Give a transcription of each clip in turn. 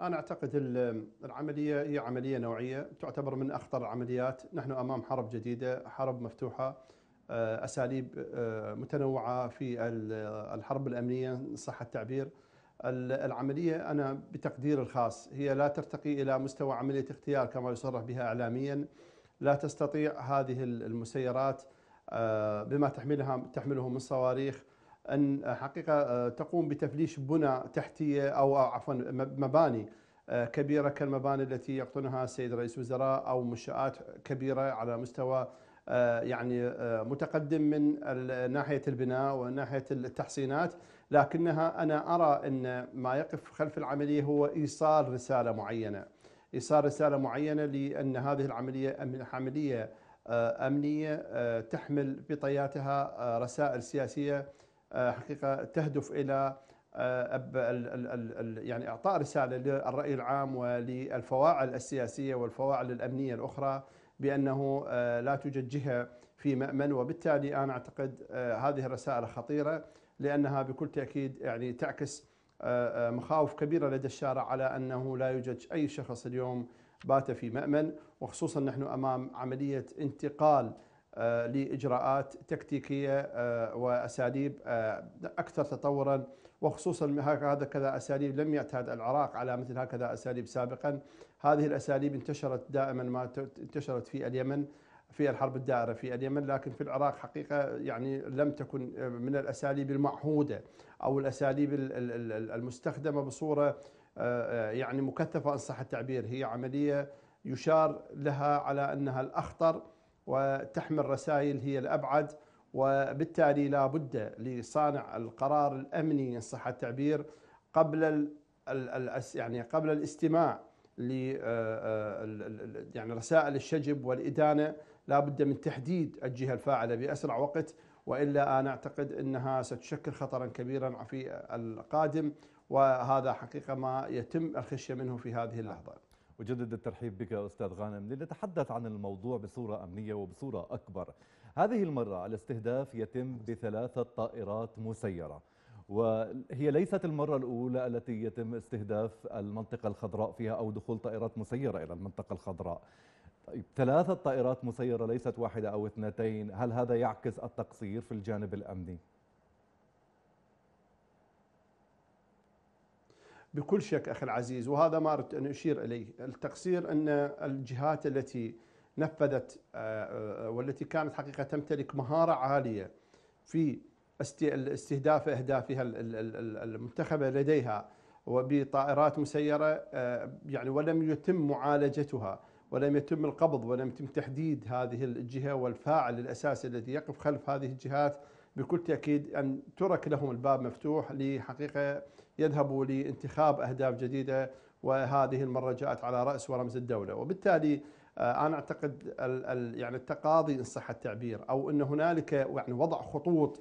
أنا أعتقد العملية هي عملية نوعية تعتبر من أخطر العمليات نحن أمام حرب جديدة حرب مفتوحة آه، أساليب آه، متنوعة في الحرب الأمنية صح التعبير العملية أنا بتقدير الخاص هي لا ترتقي إلى مستوى عملية اغتيال كما يصرح بها إعلاميا لا تستطيع هذه المسيرات آه، بما تحملها تحمله من صواريخ ان حقيقه آه، تقوم بتفليش بنى تحتيه او آه، عفوا مباني آه، كبيره كالمباني التي يقطنها السيد رئيس الوزراء او منشات كبيره على مستوى يعني متقدم من ناحيه البناء وناحيه التحصينات لكنها انا ارى ان ما يقف خلف العمليه هو ايصال رساله معينه ايصال رساله معينه لان هذه العمليه عمليه امنيه تحمل بطياتها رسائل سياسيه آه، حقيقه تهدف الى آه، يعني اعطاء رساله للراي العام وللفواعل السياسيه والفواعل الامنيه الاخرى بانه آه، لا توجد جهه في مامن وبالتالي انا اعتقد هذه الرسائل خطيره لانها بكل تاكيد يعني تعكس مخاوف كبيره لدى الشارع على انه لا يوجد اي شخص اليوم بات في مامن وخصوصا نحن امام عمليه انتقال آه، لاجراءات تكتيكيه آه، واساليب آه، اكثر تطورا وخصوصا هكذا كذا اساليب لم يعتاد العراق على مثل هكذا اساليب سابقا هذه الاساليب انتشرت دائما ما انتشرت في اليمن في الحرب الدائرة في اليمن لكن في العراق حقيقة يعني لم تكن من الأساليب المعهودة أو الأساليب المستخدمة بصورة يعني مكثفة إن صح التعبير هي عملية يشار لها على أنها الأخطر وتحمل رسائل هي الأبعد وبالتالي لا بد لصانع القرار الأمني إن صح التعبير قبل يعني قبل الاستماع ل آه، آه، يعني رسائل الشجب والإدانة لا بد من تحديد الجهة الفاعلة بأسرع وقت وإلا أنا أعتقد أنها ستشكل خطرا كبيرا في القادم وهذا حقيقة ما يتم الخشية منه في هذه اللحظة أجدد الترحيب بك أستاذ غانم لنتحدث عن الموضوع بصورة أمنية وبصورة أكبر هذه المرة الاستهداف يتم بثلاثة طائرات مسيرة وهي ليست المرة الأولى التي يتم استهداف المنطقة الخضراء فيها أو دخول طائرات مسيرة إلى المنطقة الخضراء طيب ثلاثة طائرات مسيرة ليست واحدة أو اثنتين هل هذا يعكس التقصير في الجانب الأمني؟ بكل شك أخي العزيز وهذا ما أردت أن أشير إليه التقصير أن الجهات التي نفذت آه، آه، والتي كانت حقيقة تمتلك مهارة عالية في استهداف أهدافها المنتخبة لديها وبطائرات مسيرة آه، يعني ولم يتم معالجتها ولم يتم القبض ولم يتم تحديد هذه الجهة والفاعل الأساسي الذي يقف خلف هذه الجهات بكل تأكيد أن ترك لهم الباب مفتوح لحقيقة يذهبوا لانتخاب أهداف جديدة وهذه المرة جاءت على رأس ورمز الدولة وبالتالي آه، أنا أعتقد يعني التقاضي إن صح التعبير أو أن هنالك يعني وضع خطوط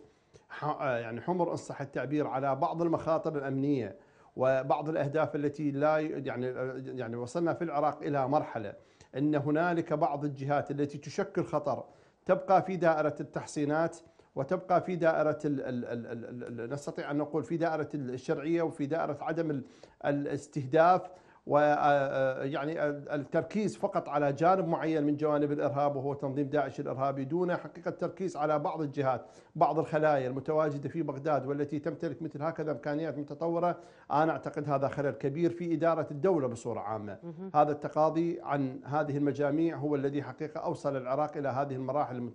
آه، يعني حمر إن صح التعبير على بعض المخاطر الأمنية وبعض الأهداف التي لا يعني آه، يعني وصلنا في العراق إلى مرحلة أن هنالك بعض الجهات التي تشكل خطر تبقى في دائرة التحصينات وتبقى في دائرة الـ الـ الـ الـ الـ نستطيع أن نقول في دائرة الشرعية وفي دائرة عدم الاستهداف ويعني آه، آه، التركيز فقط على جانب معين من جوانب الارهاب وهو تنظيم داعش الارهابي دون حقيقه التركيز على بعض الجهات، بعض الخلايا المتواجده في بغداد والتي تمتلك مثل هكذا امكانيات متطوره، انا اعتقد هذا خلل كبير في اداره الدوله بصوره عامه. هذا التقاضي عن هذه المجاميع هو الذي حقيقه اوصل العراق الى هذه المراحل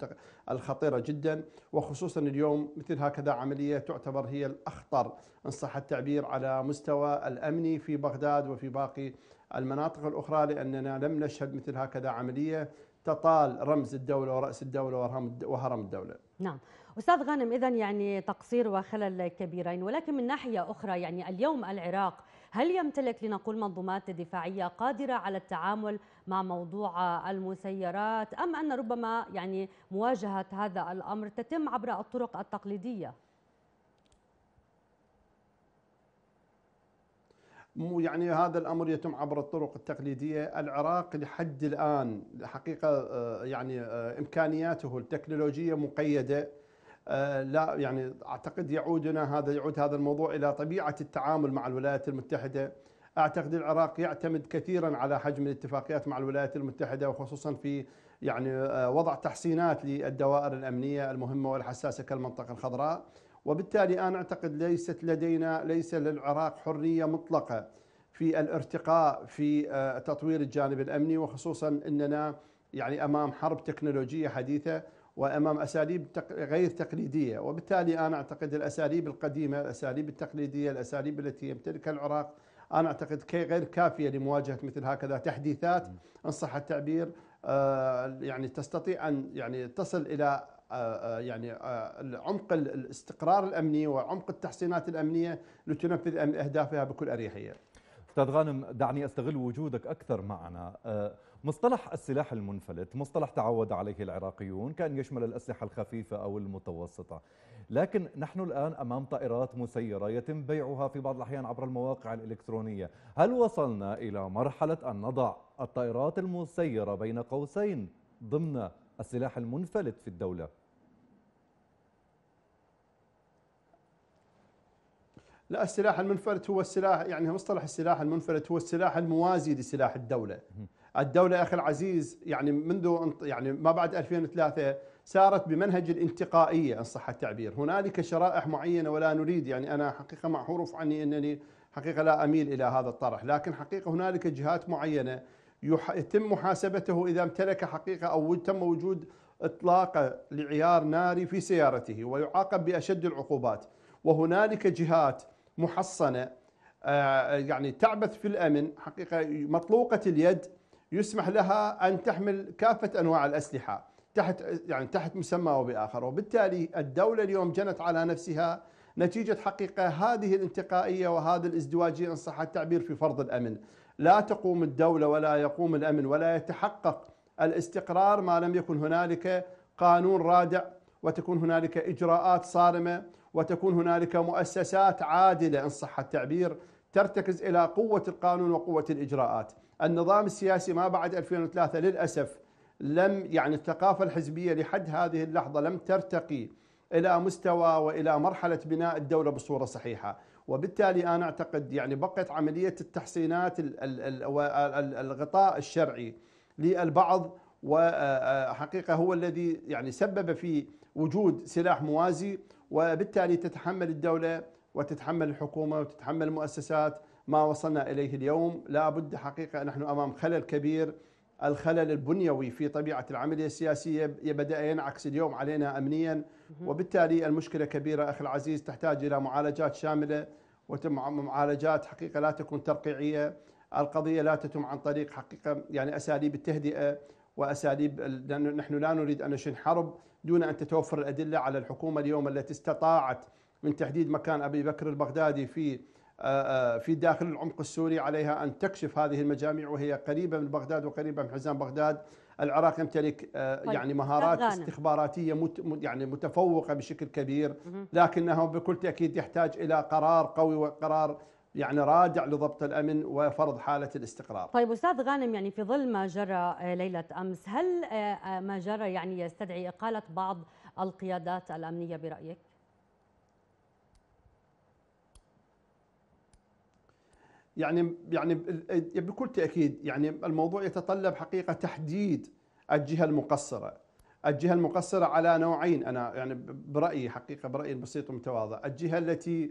الخطيره جدا وخصوصا اليوم مثل هكذا عمليه تعتبر هي الاخطر ان صح التعبير على مستوى الامني في بغداد وفي باقي باقي المناطق الأخرى لأننا لم نشهد مثل هكذا عملية تطال رمز الدولة ورأس الدولة وهرم الدولة نعم أستاذ غانم إذا يعني تقصير وخلل كبيرين ولكن من ناحية أخرى يعني اليوم العراق هل يمتلك لنقول منظومات دفاعية قادرة على التعامل مع موضوع المسيرات أم أن ربما يعني مواجهة هذا الأمر تتم عبر الطرق التقليدية؟ يعني هذا الامر يتم عبر الطرق التقليديه، العراق لحد الان حقيقه آه، يعني آه، امكانياته التكنولوجيه مقيده آه، لا يعني اعتقد يعودنا هذا يعود هذا الموضوع الى طبيعه التعامل مع الولايات المتحده، اعتقد العراق يعتمد كثيرا على حجم الاتفاقيات مع الولايات المتحده وخصوصا في يعني وضع تحسينات للدوائر الامنيه المهمه والحساسه كالمنطقه الخضراء. وبالتالي أنا أعتقد ليست لدينا ليس للعراق حرية مطلقة في الارتقاء في آه، تطوير الجانب الأمني وخصوصا أننا يعني أمام حرب تكنولوجية حديثة وأمام أساليب غير تقليدية وبالتالي أنا أعتقد الأساليب القديمة الأساليب التقليدية الأساليب التي يمتلكها العراق أنا أعتقد كي غير كافية لمواجهة مثل هكذا تحديثات إن صح التعبير آه، يعني تستطيع أن يعني تصل إلى آه، آه، يعني آه، عمق الاستقرار الامني وعمق التحسينات الامنيه لتنفذ اهدافها بكل اريحيه. استاذ غانم دعني استغل وجودك اكثر معنا. مصطلح السلاح المنفلت مصطلح تعود عليه العراقيون كان يشمل الاسلحه الخفيفه او المتوسطه. لكن نحن الان امام طائرات مسيره يتم بيعها في بعض الاحيان عبر المواقع الالكترونيه، هل وصلنا الى مرحله ان نضع الطائرات المسيره بين قوسين ضمن السلاح المنفلت في الدوله؟ لا السلاح المنفرد هو السلاح يعني مصطلح السلاح المنفرد هو السلاح الموازي لسلاح الدولة الدولة أخي العزيز يعني منذ يعني ما بعد 2003 سارت بمنهج الانتقائية إن صح التعبير هنالك شرائح معينة ولا نريد يعني أنا حقيقة معروف عني أنني حقيقة لا أميل إلى هذا الطرح لكن حقيقة هنالك جهات معينة يتم محاسبته إذا امتلك حقيقة أو تم وجود إطلاق لعيار ناري في سيارته ويعاقب بأشد العقوبات وهنالك جهات محصنة آه، يعني تعبث في الأمن حقيقة مطلوقة اليد يسمح لها أن تحمل كافة أنواع الأسلحة تحت يعني تحت مسمى أو بآخر وبالتالي الدولة اليوم جنت على نفسها نتيجة حقيقة هذه الانتقائية وهذا الازدواجية إن صح التعبير في فرض الأمن لا تقوم الدولة ولا يقوم الأمن ولا يتحقق الاستقرار ما لم يكن هنالك قانون رادع وتكون هنالك إجراءات صارمة وتكون هنالك مؤسسات عادلة إن صح التعبير ترتكز إلى قوة القانون وقوة الإجراءات النظام السياسي ما بعد 2003 للأسف لم يعني الثقافة الحزبية لحد هذه اللحظة لم ترتقي إلى مستوى وإلى مرحلة بناء الدولة بصورة صحيحة وبالتالي أنا أعتقد يعني بقت عملية التحصينات الغطاء الشرعي للبعض وحقيقة هو الذي يعني سبب في وجود سلاح موازي وبالتالي تتحمل الدولة وتتحمل الحكومة وتتحمل المؤسسات ما وصلنا إليه اليوم لا بد حقيقة نحن أمام خلل كبير الخلل البنيوي في طبيعة العملية السياسية بدأ ينعكس اليوم علينا أمنيا وبالتالي المشكلة كبيرة أخي العزيز تحتاج إلى معالجات شاملة ومعالجات حقيقة لا تكون ترقيعية القضية لا تتم عن طريق حقيقة يعني أساليب التهدئة وأساليب لانه نحن لا نريد أن نشن حرب دون أن تتوفر الأدلة على الحكومة اليوم التي استطاعت من تحديد مكان أبي بكر البغدادي في آه، آه، في داخل العمق السوري عليها أن تكشف هذه المجاميع وهي قريبة من بغداد وقريبة من حزام بغداد العراق يمتلك آه، طيب، يعني مهارات استخباراتيه يعني متفوقه بشكل كبير لكنه بكل تاكيد يحتاج الى قرار قوي وقرار يعني رادع لضبط الامن وفرض حاله الاستقرار. طيب استاذ غانم يعني في ظل ما جرى آه، ليله امس، هل آه، آه، ما جرى يعني يستدعي اقاله بعض القيادات الامنيه برايك؟ يعني يعني بكل تاكيد يعني الموضوع يتطلب حقيقه تحديد الجهه المقصره. الجهه المقصره على نوعين انا يعني برايي حقيقه برايي البسيط ومتواضع، الجهه التي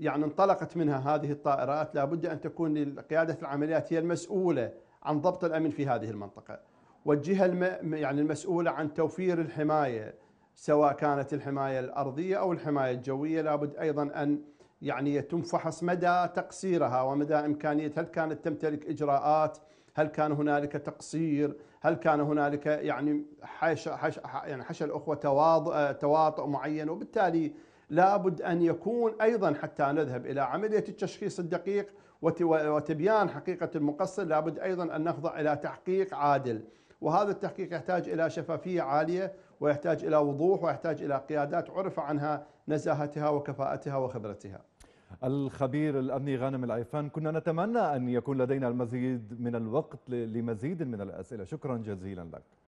يعني انطلقت منها هذه الطائرات لابد أن تكون قيادة العمليات هي المسؤولة عن ضبط الأمن في هذه المنطقة والجهة الم... يعني المسؤولة عن توفير الحماية سواء كانت الحماية الأرضية أو الحماية الجوية لابد أيضا أن يعني يتم فحص مدى تقصيرها ومدى إمكانية هل كانت تمتلك إجراءات هل كان هنالك تقصير هل كان هنالك يعني حش, حش, يعني حش الأخوة تواضع تواطؤ معين وبالتالي لابد أن يكون أيضا حتى نذهب إلى عملية التشخيص الدقيق وتبيان حقيقة المقصر لابد أيضا أن نخضع إلى تحقيق عادل وهذا التحقيق يحتاج إلى شفافية عالية ويحتاج إلى وضوح ويحتاج إلى قيادات عرف عنها نزاهتها وكفاءتها وخبرتها الخبير الأمني غانم العيفان كنا نتمنى أن يكون لدينا المزيد من الوقت لمزيد من الأسئلة شكرا جزيلا لك